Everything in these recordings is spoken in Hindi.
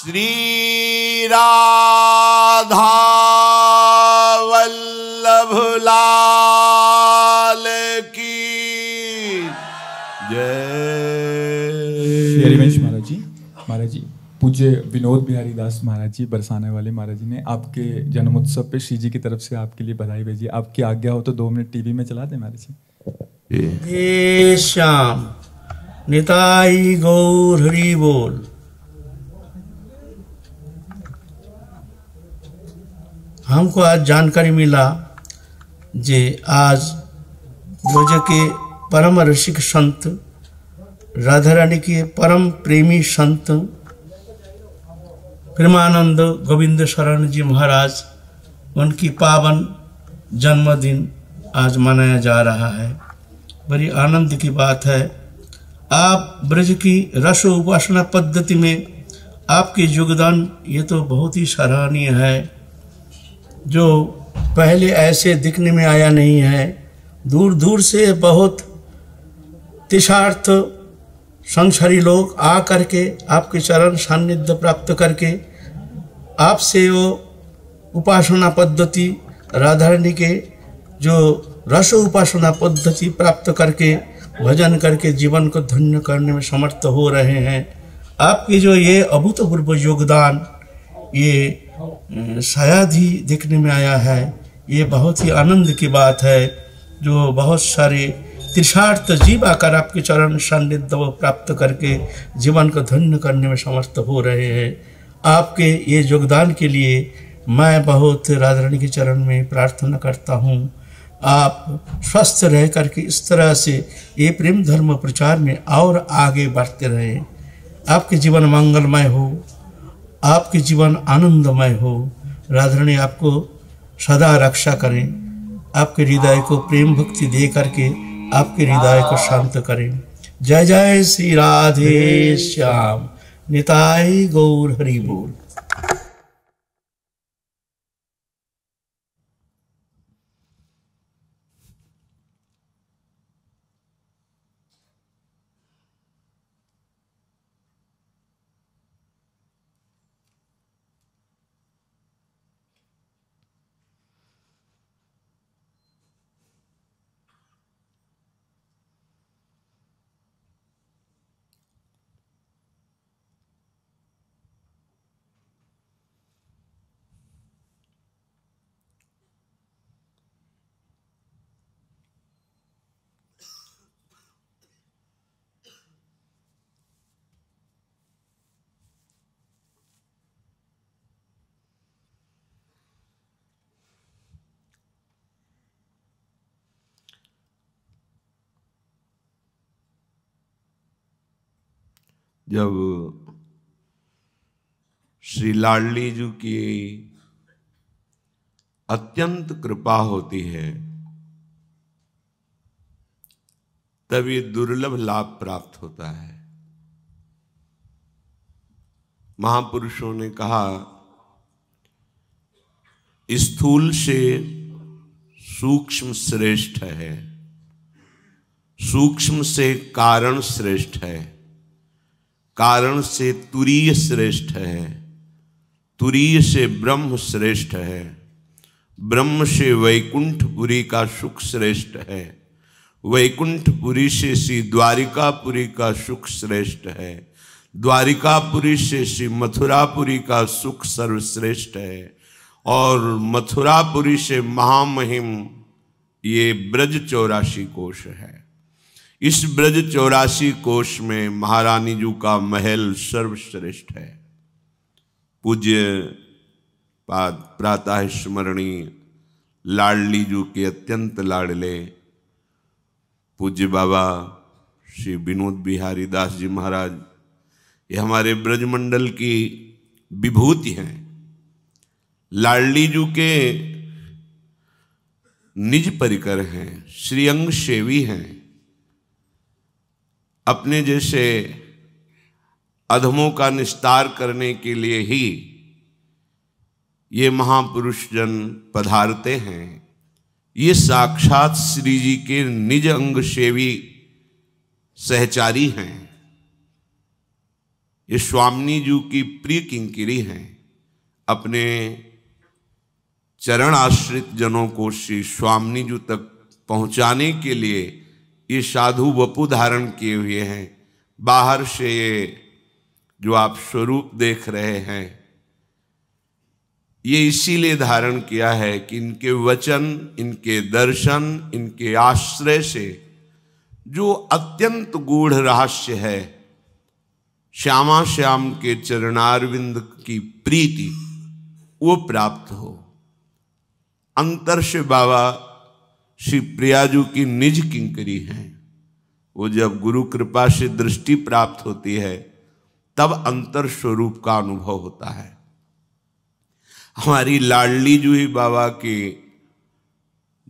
श्री राधा लाल की जय हरिवंश महाराज जी महाराज जी पूज्य विनोद बिहारी दास महाराज जी बरसाने वाले महाराज जी ने आपके जन्मोत्सव पे श्री जी की तरफ से आपके लिए बधाई भेजी आपकी आज्ञा हो तो दो मिनट टीवी में चला दे महाराज जी श्याम निताई गौर हरी बोल हमको आज जानकारी मिला जे आज ब्रज के परम रसिक संत राधा रानी के परम प्रेमी संत प्रेमानंद गोविंद शरण जी महाराज उनकी पावन जन्मदिन आज मनाया जा रहा है बड़ी आनंद की बात है आप ब्रज की रस उपासना पद्धति में आपके योगदान ये तो बहुत ही सराहनीय है जो पहले ऐसे दिखने में आया नहीं है दूर दूर से बहुत तिशार्थ संसारी लोग आ करके आपके चरण सान्निध्य प्राप्त करके आपसे वो उपासना पद्धति राधारणी के जो रस उपासना पद्धति प्राप्त करके भजन करके जीवन को धन्य करने में समर्थ हो रहे हैं आपके जो ये अभूतपूर्व योगदान ये हम्म। शायद ही देखने में आया है ये बहुत ही आनंद की बात है जो बहुत सारे तीर्थार्थ जीव आकर आपके चरण सान्निध्य प्राप्त करके जीवन को धन्य करने में समर्थ हो रहे हैं आपके ये योगदान के लिए मैं बहुत राजरणी के चरण में प्रार्थना करता हूँ आप स्वस्थ रह करके इस तरह से ये प्रेम धर्म प्रचार में और आगे बढ़ते रहें आपके जीवन मंगलमय हो आपके जीवन आनंदमय हो राधारणी आपको सदा रक्षा करें आपके हृदय को प्रेम भक्ति दे करके आपके हृदय को शांत करें जय जय श्री राधे श्याम निताई गौर हरि बोल जब श्री लाडली जी की अत्यंत कृपा होती है तब ये दुर्लभ लाभ प्राप्त होता है महापुरुषों ने कहा स्थूल से सूक्ष्म श्रेष्ठ है सूक्ष्म से कारण श्रेष्ठ है कारण से तुरीय श्रेष्ठ है तुरीय से ब्रह्म श्रेष्ठ है ब्रह्म से वैकुंठपुरी का सुख श्रेष्ठ है वैकुंठपुरी से श्री द्वारिकापुरी का सुख श्रेष्ठ है द्वारिकापुरी से श्री मथुरापुरी का सुख सर्वश्रेष्ठ है और मथुरापुरी से महामहिम ये ब्रज चौरासी कोश है इस ब्रज चौरासी कोष में महारानी जी का महल सर्वश्रेष्ठ है पूज्य पाद प्रातः स्मरणीय लाडली जू के अत्यंत लाडले पूज्य बाबा श्री विनोद बिहारी दास जी महाराज ये हमारे ब्रजमंडल की विभूति हैं लाडली जू के निज परिकर हैं श्रीअंग सेवी हैं अपने जैसे अधमों का निस्तार करने के लिए ही ये महापुरुष जन पधारते हैं ये साक्षात श्री जी के निज अंग सेवी सहचारी हैं ये स्वामिनी जी की प्रिय किंकिरी हैं अपने चरण आश्रित जनों को श्री स्वामिनी जी तक पहुंचाने के लिए ये साधु वपु धारण किए हुए हैं बाहर से ये जो आप स्वरूप देख रहे हैं ये इसीलिए धारण किया है कि इनके वचन इनके दर्शन इनके आश्रय से जो अत्यंत गूढ़ रहस्य है श्यामा श्याम के चरणारविंद की प्रीति वो प्राप्त हो अंतर से बाबा श्री प्रियाजू की निज किंकरी हैं वो जब गुरु कृपा से दृष्टि प्राप्त होती है तब अंतर स्वरूप का अनुभव होता है हमारी लाडली जूही बाबा की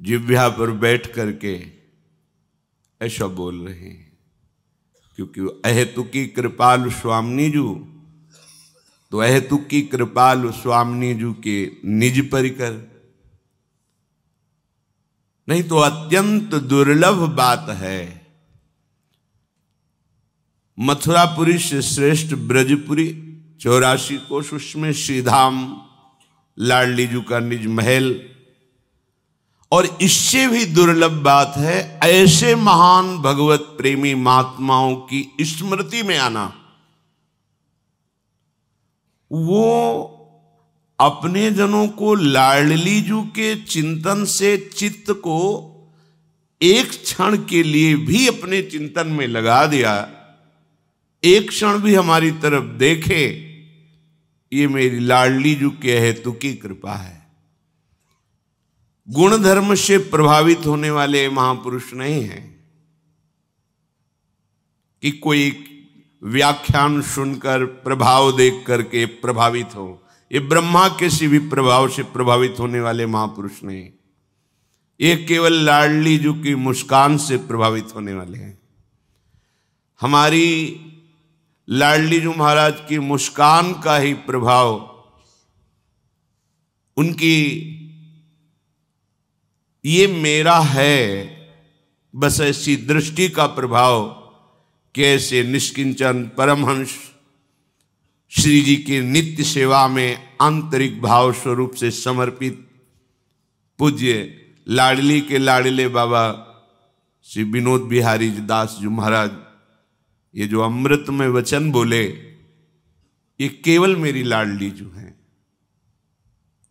जिव्या पर बैठ करके ऐसा बोल रहे हैं क्योंकि की कृपाल स्वामिनी जू तो अहेतुकी कृपाल स्वामिनी जू के निज परिकर नहीं तो अत्यंत दुर्लभ बात है मथुरापुरी से श्रेष्ठ ब्रजपुरी चौरासी को उसमें श्रीधाम लाडलीजू का निज महल और इससे भी दुर्लभ बात है ऐसे महान भगवत प्रेमी महात्माओं की स्मृति में आना वो अपने जनों को लाडली जू के चिंतन से चित्त को एक क्षण के लिए भी अपने चिंतन में लगा दिया एक क्षण भी हमारी तरफ देखे ये मेरी लाडली जू के हेतु की कृपा है गुण धर्म से प्रभावित होने वाले महापुरुष नहीं हैं कि कोई व्याख्यान सुनकर प्रभाव देख करके प्रभावित हो ये ब्रह्मा के भी प्रभाव से प्रभावित होने वाले महापुरुष नहीं ये केवल लाडली जू की मुस्कान से प्रभावित होने वाले हैं हमारी लाडली जू महाराज की मुस्कान का ही प्रभाव उनकी ये मेरा है बस ऐसी दृष्टि का प्रभाव कैसे निष्किंचन परमहंस श्री जी की नित्य सेवा में आंतरिक भाव स्वरूप से समर्पित पूज्य लाडली के लाडले बाबा श्री विनोद बिहारी जी दास जी महाराज ये जो अमृत में वचन बोले ये केवल मेरी लाडली जो हैं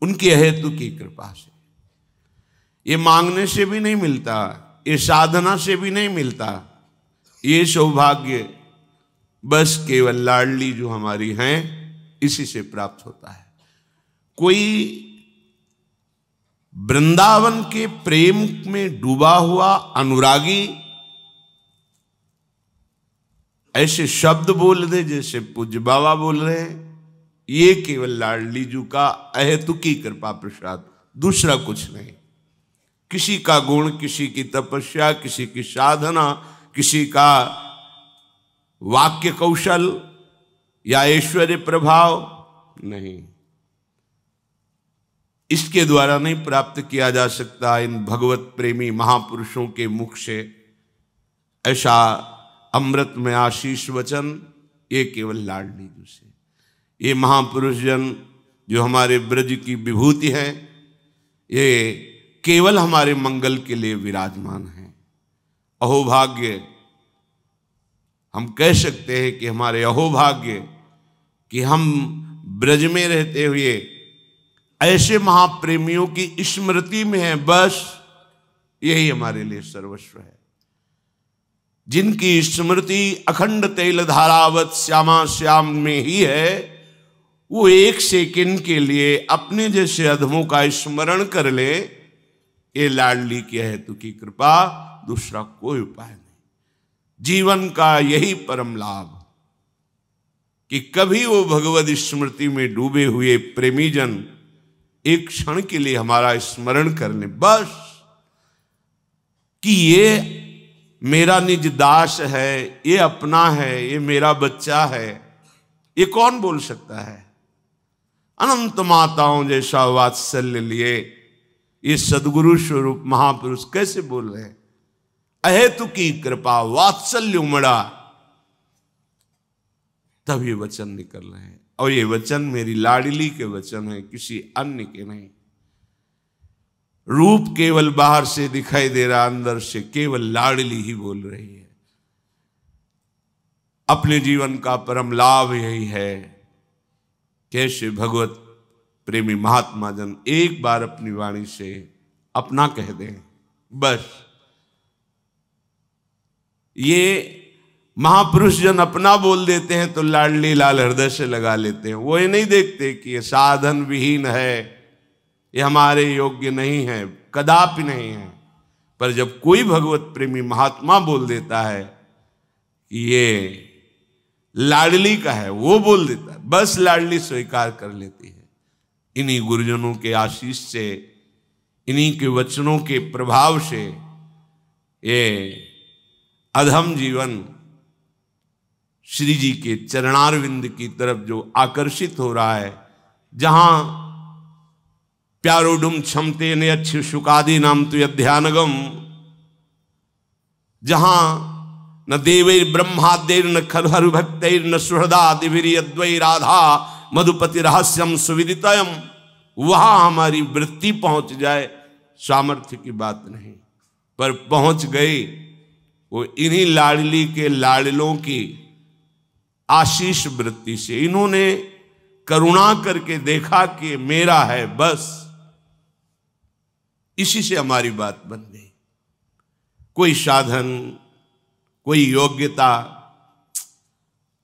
उनके हेतु की कृपा से ये मांगने से भी नहीं मिलता ये साधना से भी नहीं मिलता ये सौभाग्य बस केवल लाडली जो हमारी हैं इसी से प्राप्त होता है कोई वृंदावन के प्रेम में डूबा हुआ अनुरागी ऐसे शब्द बोल दे जैसे पूज्य बाबा बोल रहे हैं ये केवल लाडली जू का अहेतुकी कृपा प्रसाद दूसरा कुछ नहीं किसी का गुण किसी की तपस्या किसी की साधना किसी का वाक्य कौशल या ऐश्वर्य प्रभाव नहीं इसके द्वारा नहीं प्राप्त किया जा सकता इन भगवत प्रेमी महापुरुषों के मुख से ऐसा अमृत में आशीष वचन ये केवल लाडली जी से ये महापुरुष जन जो हमारे ब्रज की विभूति है ये केवल हमारे मंगल के लिए विराजमान हैं अहोभाग्य हम कह सकते हैं कि हमारे अहोभाग्य कि हम ब्रज में रहते हुए ऐसे महाप्रेमियों की स्मृति में है बस यही हमारे लिए सर्वस्व है जिनकी स्मृति अखंड तेल धारावत श्यामा श्याम में ही है वो एक सेकंड के लिए अपने जैसे अधमों का स्मरण कर ले ये लाडली के हेतु की कृपा दूसरा कोई उपाय नहीं जीवन का यही परम लाभ कि कभी वो भगवत स्मृति में डूबे हुए प्रेमीजन एक क्षण के लिए हमारा स्मरण कर ले बस कि ये मेरा निज दास है ये अपना है ये मेरा बच्चा है ये कौन बोल सकता है अनंत माताओं जैसा वात्सल्य लिए ये सदगुरु स्वरूप महापुरुष कैसे बोल रहे हैं अहेतु की कृपा वात्सल्य उमड़ा तब ये वचन निकल रहे हैं और ये वचन मेरी लाडली के वचन है किसी अन्य के नहीं रूप केवल बाहर से दिखाई दे रहा अंदर से केवल लाडली ही बोल रही है अपने जीवन का परम लाभ यही है कैसे भगवत प्रेमी महात्मा जन एक बार अपनी वाणी से अपना कह दें बस ये महापुरुष जन अपना बोल देते हैं तो लाडली लाल हृदय से लगा लेते हैं वो ये नहीं देखते कि ये साधन विहीन है ये हमारे योग्य नहीं है कदापि नहीं है पर जब कोई भगवत प्रेमी महात्मा बोल देता है ये लाडली का है वो बोल देता है बस लाडली स्वीकार कर लेती है इन्हीं गुरुजनों के आशीष से इन्हीं के वचनों के प्रभाव से ये अधम जीवन श्री जी के चरणारविंद की तरफ जो आकर्षित हो रहा है जहां प्यारोडुम क्षमते ने अच्छ शुकादि नाम तो अध्यानगम जहां न देवैर ब्रह्मादेर न खरहर भक्त न सुहृदा दिविरी अद्वै राधा मधुपति रहस्यम सुविदितयम वहां हमारी वृत्ति पहुंच जाए सामर्थ्य की बात नहीं पर पहुंच गई वो इन्हीं लाडली के लाडलों की आशीष वृत्ति से इन्होंने करुणा करके देखा कि मेरा है बस इसी से हमारी बात बन गई कोई साधन कोई योग्यता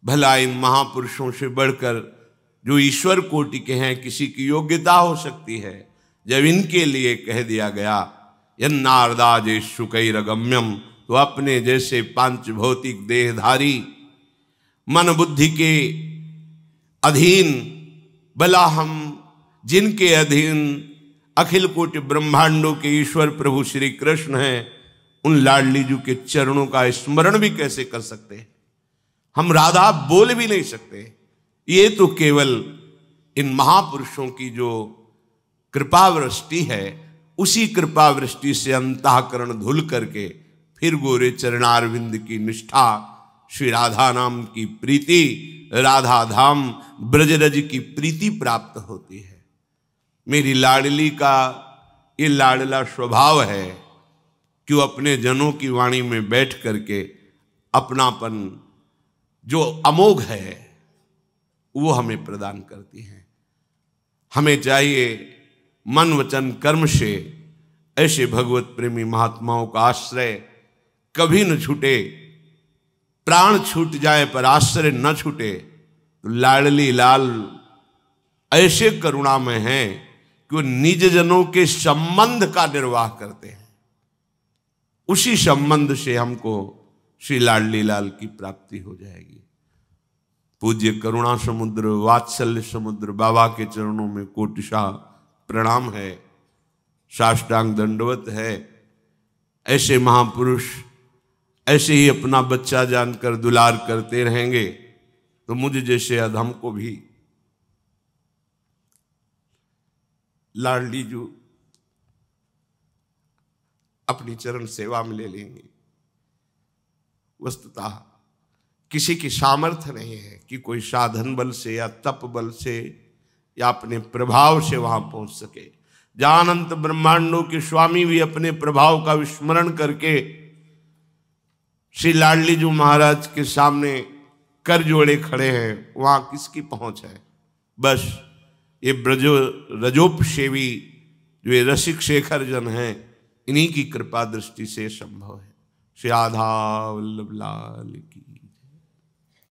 भला इन महापुरुषों से बढ़कर जो ईश्वर कोटि के हैं किसी की योग्यता हो सकती है जब इनके लिए कह दिया गया यन्नारदाजेशु कई रगम्यम तो अपने जैसे पांच भौतिक देहधारी मन बुद्धि के अधीन बला हम जिनके अधीन अखिल कोटि ब्रह्मांडों के ईश्वर प्रभु श्री कृष्ण हैं उन लाडलीजू के चरणों का स्मरण भी कैसे कर सकते हैं हम राधा बोल भी नहीं सकते ये तो केवल इन महापुरुषों की जो कृपावृष्टि है उसी कृपावृष्टि से अंतःकरण धुल करके फिर गोरे चरणारविंद की निष्ठा श्री राधा नाम की प्रीति राधा धाम ब्रजरज की प्रीति प्राप्त होती है मेरी लाडली का ये लाडला स्वभाव है कि वो अपने जनों की वाणी में बैठ करके अपनापन जो अमोघ है वो हमें प्रदान करती है हमें चाहिए मन वचन कर्म से ऐसे भगवत प्रेमी महात्माओं का आश्रय कभी न छूटे प्राण छूट जाए पर आश्रय न छूटे तो लाडली लाल ऐसे करुणा में है कि वो निज जनों के संबंध का निर्वाह करते हैं उसी संबंध से हमको श्री लाडली लाल की प्राप्ति हो जाएगी पूज्य करुणा समुद्र वात्सल्य समुद्र बाबा के चरणों में कोटिशाह प्रणाम है साष्टांग दंडवत है ऐसे महापुरुष ऐसे ही अपना बच्चा जानकर दुलार करते रहेंगे तो मुझे जैसे अधम को भी लाडली जू अपनी चरण सेवा में ले लेंगे वस्तुतः किसी की सामर्थ्य नहीं है कि कोई साधन बल से या तप बल से या अपने प्रभाव से वहां पहुंच सके जहां अनंत ब्रह्मांडों के स्वामी भी अपने प्रभाव का विस्मरण करके श्री लाडली महाराज के सामने कर जोड़े खड़े हैं वहाँ किसकी पहुँच है बस ये ब्रजो सेवी जो ये रसिक शेखर जन हैं इन्हीं की कृपा दृष्टि से संभव है श्री आधा वल्लभ लाल की